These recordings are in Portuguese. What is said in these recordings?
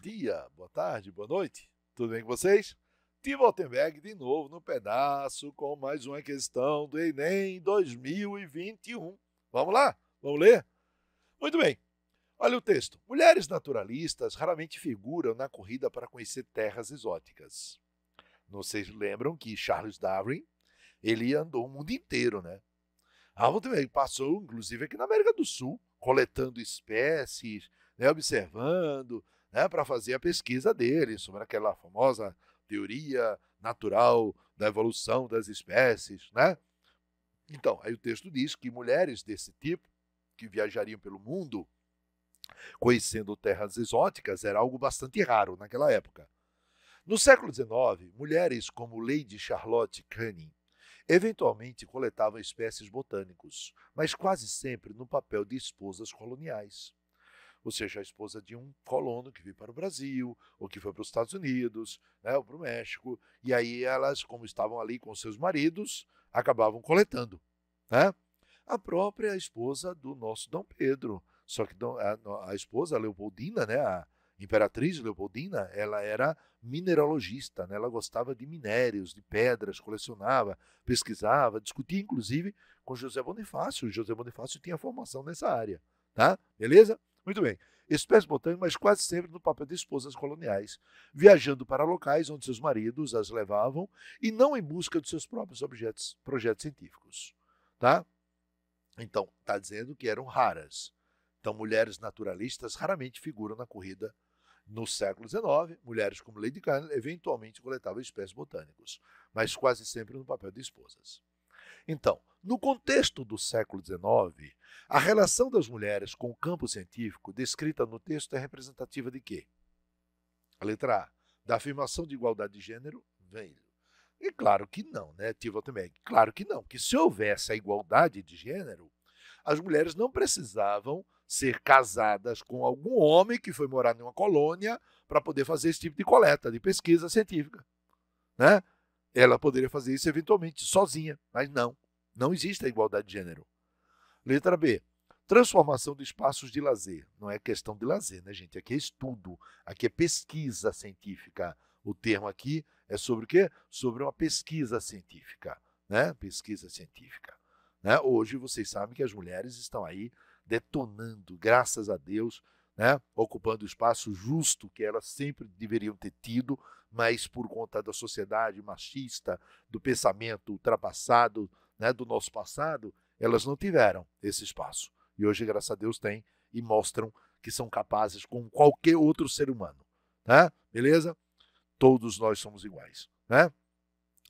dia, boa tarde, boa noite. Tudo bem com vocês? Tim Waltenberg de novo no pedaço com mais uma questão do Enem 2021. Vamos lá? Vamos ler? Muito bem. Olha o texto. Mulheres naturalistas raramente figuram na corrida para conhecer terras exóticas. Não vocês lembram que Charles Darwin, ele andou o mundo inteiro, né? Ah, passou, inclusive, aqui na América do Sul, coletando espécies, né, observando, né, para fazer a pesquisa dele sobre aquela famosa teoria natural da evolução das espécies, né? Então, aí o texto diz que mulheres desse tipo, que viajariam pelo mundo conhecendo terras exóticas, era algo bastante raro naquela época. No século XIX, mulheres como Lady Charlotte Canning eventualmente coletavam espécies botânicos, mas quase sempre no papel de esposas coloniais ou seja, a esposa de um colono que veio para o Brasil, ou que foi para os Estados Unidos, né, ou para o México, e aí elas, como estavam ali com seus maridos, acabavam coletando. Né? A própria esposa do nosso Dom Pedro, só que a, a esposa a Leopoldina, né, a imperatriz Leopoldina, ela era mineralogista, né? ela gostava de minérios, de pedras, colecionava, pesquisava, discutia inclusive com José Bonifácio. José Bonifácio tinha formação nessa área, tá? Beleza? Muito bem, espécie botânica, mas quase sempre no papel de esposas coloniais, viajando para locais onde seus maridos as levavam e não em busca de seus próprios objetos, projetos científicos. Tá? Então, está dizendo que eram raras. Então, mulheres naturalistas raramente figuram na corrida no século XIX, mulheres como Lady Carne eventualmente coletavam espécies botânicas, mas quase sempre no papel de esposas. Então, no contexto do século XIX, a relação das mulheres com o campo científico descrita no texto é representativa de quê? A letra A, da afirmação de igualdade de gênero, velho. E claro que não, né, Timothy Meg? Claro que não, que se houvesse a igualdade de gênero, as mulheres não precisavam ser casadas com algum homem que foi morar em uma colônia para poder fazer esse tipo de coleta, de pesquisa científica. Né? Ela poderia fazer isso eventualmente sozinha, mas não. Não existe a igualdade de gênero. Letra B. Transformação de espaços de lazer. Não é questão de lazer, né, gente? Aqui é estudo, aqui é pesquisa científica. O termo aqui é sobre o quê? Sobre uma pesquisa científica, né? Pesquisa científica. Né? Hoje vocês sabem que as mulheres estão aí detonando, graças a Deus, né, ocupando o espaço justo que elas sempre deveriam ter tido, mas por conta da sociedade machista, do pensamento ultrapassado, né, do nosso passado, elas não tiveram esse espaço. E hoje, graças a Deus, têm e mostram que são capazes com qualquer outro ser humano. Né? Beleza? Todos nós somos iguais. Né?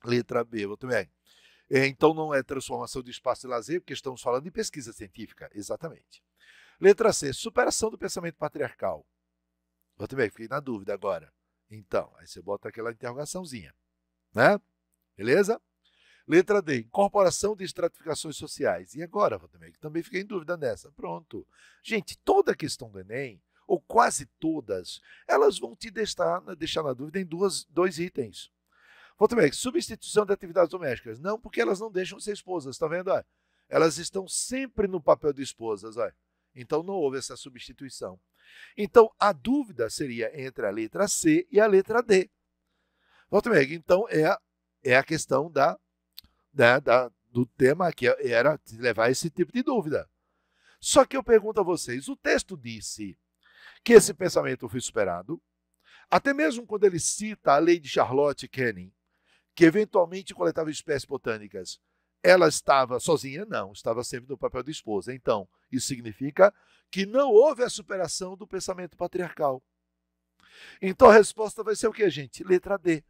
Letra B, eu também. Então, não é transformação de espaço de lazer, porque estamos falando de pesquisa científica, exatamente. Letra C, superação do pensamento patriarcal. Eu também fiquei na dúvida agora. Então, aí você bota aquela interrogaçãozinha, né? Beleza? Letra D, incorporação de estratificações sociais. E agora, Valdemir, também fiquei em dúvida nessa. Pronto. Gente, toda questão do Enem, ou quase todas, elas vão te deixar, deixar na dúvida em duas, dois itens. Valdemir, substituição de atividades domésticas. Não, porque elas não deixam de ser esposas, tá vendo? elas estão sempre no papel de esposas, olha. Então não houve essa substituição. Então a dúvida seria entre a letra C e a letra D. Voltenberg, então é, a, é a questão da, né, da, do tema que era levar esse tipo de dúvida. Só que eu pergunto a vocês: o texto disse que esse pensamento foi superado, até mesmo quando ele cita a lei de Charlotte Canning, que eventualmente coletava espécies botânicas. Ela estava sozinha? Não, estava sempre no papel de esposa. Então, isso significa que não houve a superação do pensamento patriarcal. Então a resposta vai ser o que, gente? Letra D.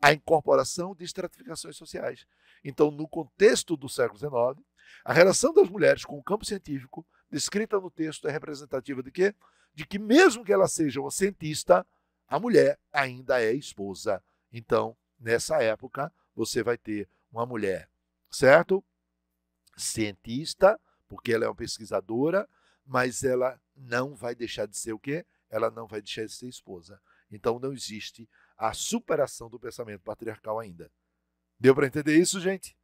A incorporação de estratificações sociais. Então, no contexto do século XIX, a relação das mulheres com o campo científico, descrita no texto, é representativa de quê? De que, mesmo que ela seja uma cientista, a mulher ainda é esposa. Então, nessa época, você vai ter uma mulher certo? Cientista, porque ela é uma pesquisadora, mas ela não vai deixar de ser o quê? Ela não vai deixar de ser esposa. Então não existe a superação do pensamento patriarcal ainda. Deu para entender isso, gente?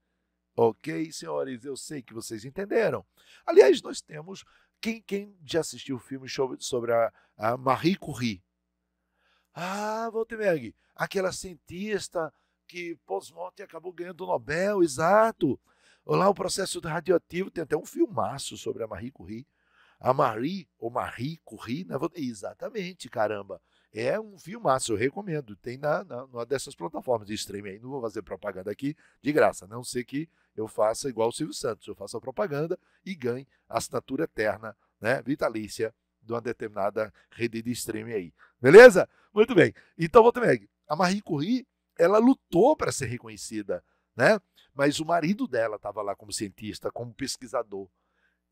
Ok, senhores, eu sei que vocês entenderam. Aliás, nós temos. Quem, quem já assistiu o filme sobre a, a Marie Curie? Ah, Voltemeg, aquela cientista que pós morte acabou ganhando o Nobel, exato. Lá o processo radioativo, tem até um filmaço sobre a Marie Curie. A Marie, ou Marie Curie, né? exatamente, caramba. É um filmaço, eu recomendo. Tem na, na, numa dessas plataformas de streaming aí. Não vou fazer propaganda aqui de graça, a não ser que eu faça igual o Silvio Santos. Eu faça a propaganda e ganhe a assinatura eterna, né, vitalícia, de uma determinada rede de streaming aí. Beleza? Muito bem. Então, vou Meg. A Marie Curie ela lutou para ser reconhecida, né? Mas o marido dela estava lá como cientista, como pesquisador.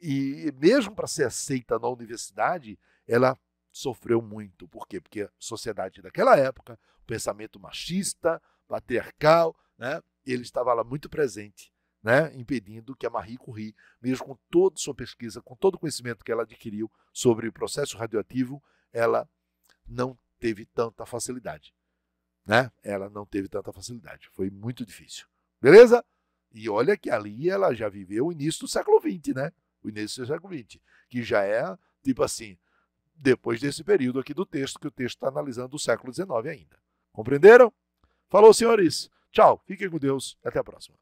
E mesmo para ser aceita na universidade, ela sofreu muito. Por quê? Porque a sociedade daquela época, o pensamento machista, patriarcal, né? ele estava lá muito presente, né? impedindo que a Marie Curie, mesmo com toda sua pesquisa, com todo o conhecimento que ela adquiriu sobre o processo radioativo, ela não teve tanta facilidade né? Ela não teve tanta facilidade. Foi muito difícil. Beleza? E olha que ali ela já viveu o início do século XX, né? O início do século XX, que já é, tipo assim, depois desse período aqui do texto, que o texto está analisando o século XIX ainda. Compreenderam? Falou, senhores. Tchau. Fiquem com Deus. Até a próxima.